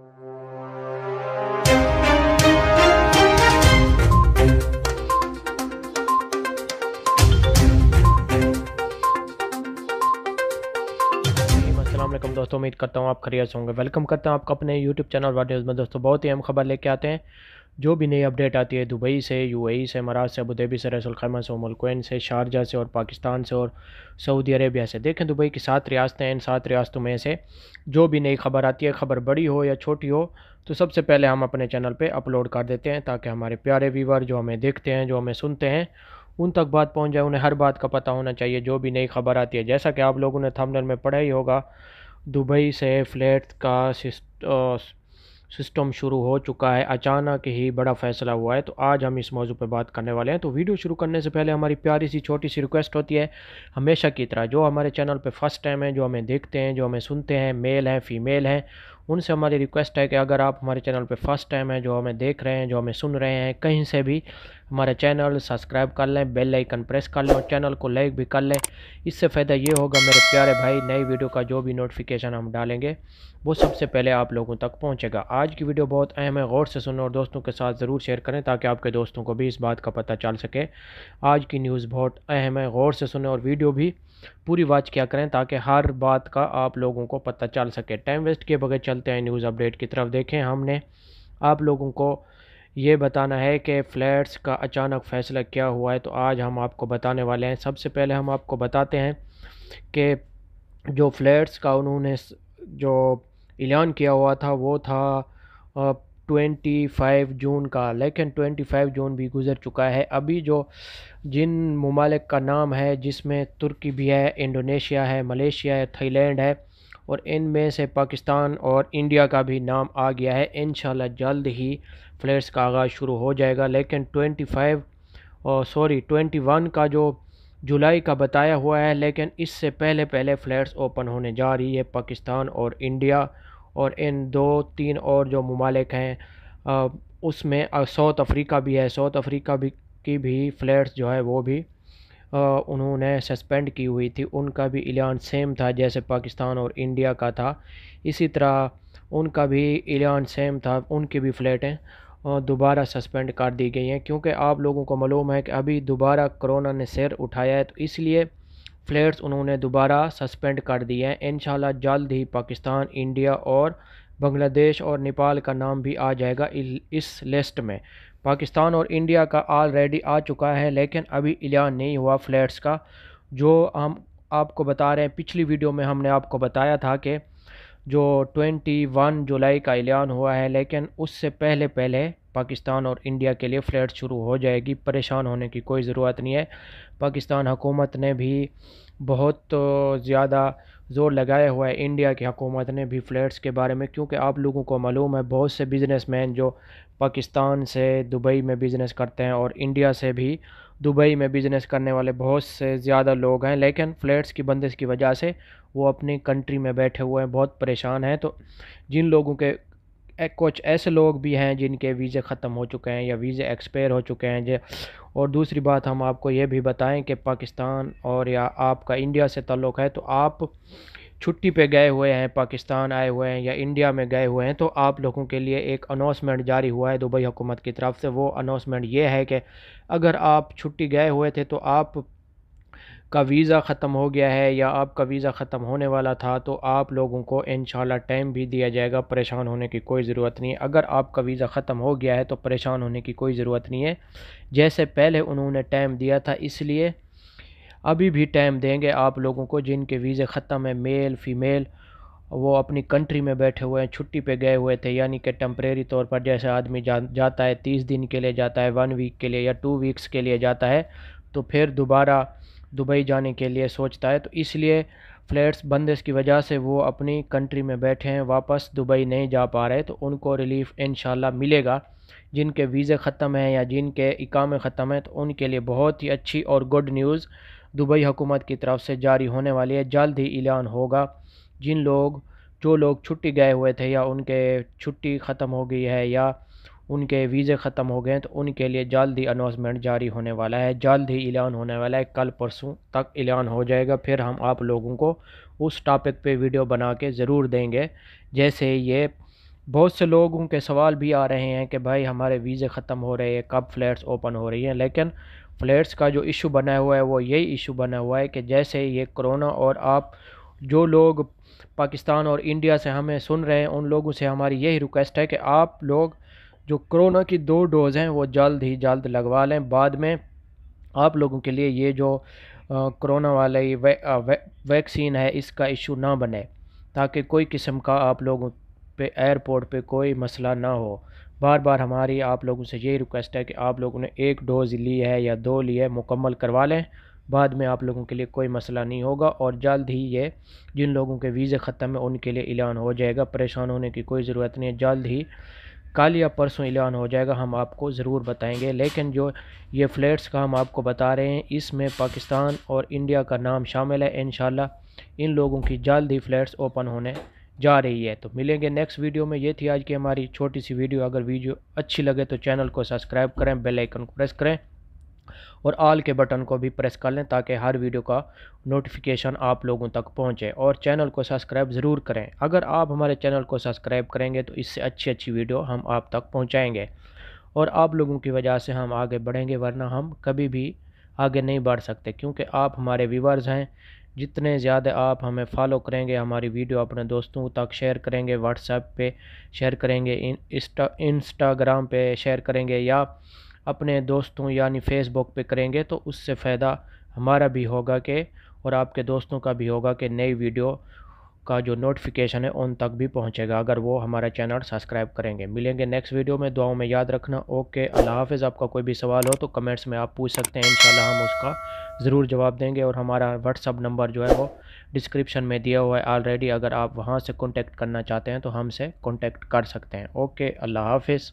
السلام علیکم دوستوں امید کرتا ہوں آپ ہوں گے ویلکم کرتا ہوں آپ کا اپنے چینل ٹیوب چینل میں دوستوں بہت ہی اہم خبر لے کے آتے ہیں جو بھی نئی اپڈیٹ آتی ہے دبئی سے یو اے ای سے امارات سے ابودیبی رس الخیمہ سے ملکوین سے شارجہ سے اور پاکستان سے اور سعودی عربیہ سے دیکھیں دبئی کی سات ریاستیں ہیں ان سات ریاستوں میں سے جو بھی نئی خبر آتی ہے خبر بڑی ہو یا چھوٹی ہو تو سب سے پہلے ہم اپنے چینل پہ اپلوڈ کر دیتے ہیں تاکہ ہمارے پیارے ویور جو ہمیں دیکھتے ہیں جو ہمیں سنتے ہیں ان تک بات پہنچ جائے انہیں ہر بات کا پتہ ہونا چاہیے جو بھی نئی خبر آتی ہے جیسا کہ آپ لوگوں نے تھامنل میں پڑھا ہی ہوگا دبئی سے فلیٹ کا سسٹم شروع ہو چکا ہے اچانک ہی بڑا فیصلہ ہوا ہے تو آج ہم اس موضوع پہ بات کرنے والے ہیں تو ویڈیو شروع کرنے سے پہلے ہماری پیاری سی چھوٹی سی ریکویسٹ ہوتی ہے ہمیشہ کی طرح جو ہمارے چینل پہ فرسٹ ٹائم ہیں جو ہمیں دیکھتے ہیں جو ہمیں سنتے ہیں میل ہیں فیمیل ہیں ان سے ہماری ریکویسٹ ہے کہ اگر آپ ہمارے چینل پہ فرسٹ ٹائم ہیں جو ہمیں دیکھ رہے ہیں جو ہمیں سن رہے ہیں کہیں سے بھی ہمارا چینل سبسکرائب کر لیں بیل آئیکن پریس کر لیں اور چینل کو لائک بھی کر لیں اس سے فائدہ یہ ہوگا میرے پیارے بھائی نئی ویڈیو کا جو بھی نوٹیفیکیشن ہم ڈالیں گے وہ سب سے پہلے آپ لوگوں تک پہنچے گا آج کی ویڈیو بہت اہم ہے غور سے سنیں اور دوستوں کے ساتھ ضرور شیئر کریں تاکہ آپ کے دوستوں کو بھی اس بات کا پتہ چل سکے آج کی نیوز بہت اہم ہے غور سے سنیں اور ویڈیو بھی پوری واچ کیا کریں تاکہ ہر بات کا آپ لوگوں کو پتہ چل سکے ٹائم ویسٹ کے بغیر چلتے ہیں نیوز اپڈیٹ کی طرف دیکھیں ہم نے آپ لوگوں کو یہ بتانا ہے کہ فلیٹس کا اچانک فیصلہ کیا ہوا ہے تو آج ہم آپ کو بتانے والے ہیں سب سے پہلے ہم آپ کو بتاتے ہیں کہ جو فلیٹس کا انہوں نے جو اعلان کیا ہوا تھا وہ تھا ٹوئنٹی فائیو جون کا لیکن ٹوئنٹی فائیو جون بھی گزر چکا ہے ابھی جو جن ممالک کا نام ہے جس میں ترکی بھی ہے انڈونیشیا ہے ملیشیا ہے تھائی لینڈ ہے اور ان میں سے پاکستان اور انڈیا کا بھی نام آ گیا ہے انشاءاللہ جلد ہی فلیٹس کا آغاز شروع ہو جائے گا لیکن twenty five sorry twenty one کا جو جولائی کا بتایا ہوا ہے لیکن اس سے پہلے پہلے فلیٹس اوپن ہونے جا رہی ہے پاکستان اور انڈیا اور ان دو تین اور جو ممالک ہیں اس میں ساؤتھ افریقہ بھی ہے ساؤتھ افریقہ بھی کی بھی فلیٹس جو ہے وہ بھی انہوں نے سسپینڈ کی ہوئی تھی ان کا بھی اعلان سیم تھا جیسے پاکستان اور انڈیا کا تھا اسی طرح ان کا بھی اعلان سیم تھا ان کی بھی فلیٹیں دوبارہ سسپینڈ کر دی گئی ہیں کیونکہ آپ لوگوں کو معلوم ہے کہ ابھی دوبارہ کرونا نے سیر اٹھایا ہے تو اس لیے فلیٹس انہوں نے دوبارہ سسپینڈ کر دی ہیں انشاءاللہ جلد ہی پاکستان انڈیا اور بنگلہ دیش اور نیپال کا نام بھی آ جائے گا اس لسٹ میں پاکستان اور انڈیا کا آلریڈی آ چکا ہے لیکن ابھی اعلان نہیں ہوا فلیٹس کا جو ہم آپ کو بتا رہے ہیں پچھلی ویڈیو میں ہم نے آپ کو بتایا تھا کہ جو ٹوینٹی ون جولائی کا اعلان ہوا ہے لیکن اس سے پہلے پہلے پاکستان اور انڈیا کے لیے فلیٹس شروع ہو جائے گی پریشان ہونے کی کوئی ضرورت نہیں ہے پاکستان حکومت نے بھی بہت زیادہ زور لگایا ہوا ہے انڈیا کی حکومت نے بھی فلیٹس کے بارے میں کیونکہ آپ لوگوں کو معلوم ہے بہت سے بزنس مین جو پاکستان سے دبئی میں بزنس کرتے ہیں اور انڈیا سے بھی دبئی میں بزنس کرنے والے بہت سے زیادہ لوگ ہیں لیکن فلیٹس کی بندش کی وجہ سے وہ اپنی کنٹری میں بیٹھے ہوئے ہیں بہت پریشان ہیں تو جن لوگوں کے کچھ ایسے لوگ بھی ہیں جن کے ویزے ختم ہو چکے ہیں یا ویزے ایکسپائر ہو چکے ہیں جی، اور دوسری بات ہم آپ کو یہ بھی بتائیں کہ پاکستان اور یا آپ کا انڈیا سے تعلق ہے تو آپ چھٹی پہ گئے ہوئے ہیں پاکستان آئے ہوئے ہیں یا انڈیا میں گئے ہوئے ہیں تو آپ لوگوں کے لیے ایک اناؤنسمنٹ جاری ہوا ہے دبئی حکومت کی طرف سے وہ اناؤنسمنٹ یہ ہے کہ اگر آپ چھٹی گئے ہوئے تھے تو آپ کا ویزا ختم ہو گیا ہے یا آپ کا ویزا ختم ہونے والا تھا تو آپ لوگوں کو انشاءاللہ ٹائم بھی دیا جائے گا پریشان ہونے کی کوئی ضرورت نہیں ہے اگر آپ کا ویزا ختم ہو گیا ہے تو پریشان ہونے کی کوئی ضرورت نہیں ہے جیسے پہلے انہوں نے ٹائم دیا تھا اس لیے ابھی بھی ٹائم دیں گے آپ لوگوں کو جن کے ویزے ختم ہیں میل فیمیل وہ اپنی کنٹری میں بیٹھے ہوئے ہیں چھٹی پہ گئے ہوئے تھے یعنی کہ ٹمپریری طور پر جیسے آدمی جاتا ہے تیس دن کے لیے جاتا ہے ون ویک کے لیے یا ٹو ویکس کے لیے جاتا ہے تو پھر دوبارہ دبئی جانے کے لیے سوچتا ہے تو اس لیے فلیٹس بندس کی وجہ سے وہ اپنی کنٹری میں بیٹھے ہیں واپس دبئی نہیں جا پا رہے تو ان کو ریلیف ان شاء اللہ ملے گا جن کے ویزے ختم ہیں یا جن کے اکامے ختم ہیں تو ان کے لیے بہت ہی اچھی اور گڈ نیوز دبئی حکومت کی طرف سے جاری ہونے والی ہے جلد ہی اعلان ہوگا جن لوگ جو لوگ چھٹی گئے ہوئے تھے یا ان کے چھٹی ختم ہو گئی ہے یا ان کے ویزے ختم ہو گئے ہیں تو ان کے لیے جلد ہی اناؤنسمنٹ جاری ہونے والا ہے جلد ہی اعلان ہونے والا ہے کل پرسوں تک اعلان ہو جائے گا پھر ہم آپ لوگوں کو اس ٹاپک پہ ویڈیو بنا کے ضرور دیں گے جیسے یہ بہت سے لوگوں کے سوال بھی آ رہے ہیں کہ بھائی ہمارے ویزے ختم ہو رہے ہیں کب فلیٹس اوپن ہو رہی ہیں لیکن فلیٹس کا جو ایشو بنا ہوا ہے وہ یہی ایشو بنا ہوا ہے کہ جیسے یہ کرونا اور آپ جو لوگ پاکستان اور انڈیا سے ہمیں سن رہے ہیں ان لوگوں سے ہماری یہی ریکویسٹ ہے کہ آپ لوگ جو کرونا کی دو ڈوز ہیں وہ جلد ہی جلد لگوا لیں بعد میں آپ لوگوں کے لیے یہ جو کرونا والے ویکسین ہے اس کا ایشو نہ بنے تاکہ کوئی قسم کا آپ لوگوں پہ ایئرپورٹ پہ کوئی مسئلہ نہ ہو بار بار ہماری آپ لوگوں سے یہی ریکویسٹ ہے کہ آپ لوگوں نے ایک ڈوز لی ہے یا دو لی ہے مکمل کروا لیں بعد میں آپ لوگوں کے لیے کوئی مسئلہ نہیں ہوگا اور جلد ہی یہ جن لوگوں کے ویزے ختم ہیں ان کے لیے اعلان ہو جائے گا پریشان ہونے کی کوئی ضرورت نہیں ہے جلد ہی کل یا پرسوں اعلان ہو جائے گا ہم آپ کو ضرور بتائیں گے لیکن جو یہ فلیٹس کا ہم آپ کو بتا رہے ہیں اس میں پاکستان اور انڈیا کا نام شامل ہے انشاءاللہ ان لوگوں کی جلد ہی فلیٹس اوپن ہونے جا رہی ہے تو ملیں گے نیکسٹ ویڈیو میں یہ تھی آج کی ہماری چھوٹی سی ویڈیو اگر ویڈیو اچھی لگے تو چینل کو سبسکرائب کریں بیل آئیکن کو پریس کریں اور آل کے بٹن کو بھی پریس کر لیں تاکہ ہر ویڈیو کا نوٹیفکیشن آپ لوگوں تک پہنچے اور چینل کو سبسکرائب ضرور کریں اگر آپ ہمارے چینل کو سبسکرائب کریں گے تو اس سے اچھی اچھی ویڈیو ہم آپ تک پہنچائیں گے اور آپ لوگوں کی وجہ سے ہم آگے بڑھیں گے ورنہ ہم کبھی بھی آگے نہیں بڑھ سکتے کیونکہ آپ ہمارے ویورز ہیں جتنے زیادہ آپ ہمیں فالو کریں گے ہماری ویڈیو اپنے دوستوں تک شیئر کریں گے واٹس ایپ پہ شیئر کریں گے انسٹاگرام پہ شیئر کریں گے یا اپنے دوستوں یعنی فیس بک پہ کریں گے تو اس سے فائدہ ہمارا بھی ہوگا کہ اور آپ کے دوستوں کا بھی ہوگا کہ نئی ویڈیو کا جو نوٹیفیکیشن ہے ان تک بھی پہنچے گا اگر وہ ہمارا چینل سبسکرائب کریں گے ملیں گے نیکسٹ ویڈیو میں دعاؤں میں یاد رکھنا اوکے اللہ حافظ آپ کا کوئی بھی سوال ہو تو کمنٹس میں آپ پوچھ سکتے ہیں انشاءاللہ ہم اس کا ضرور جواب دیں گے اور ہمارا واٹس اپ نمبر جو ہے وہ ڈسکرپشن میں دیا ہوا ہے آلریڈی اگر آپ وہاں سے کانٹیکٹ کرنا چاہتے ہیں تو ہم سے کانٹیکٹ کر سکتے ہیں اوکے اللہ حافظ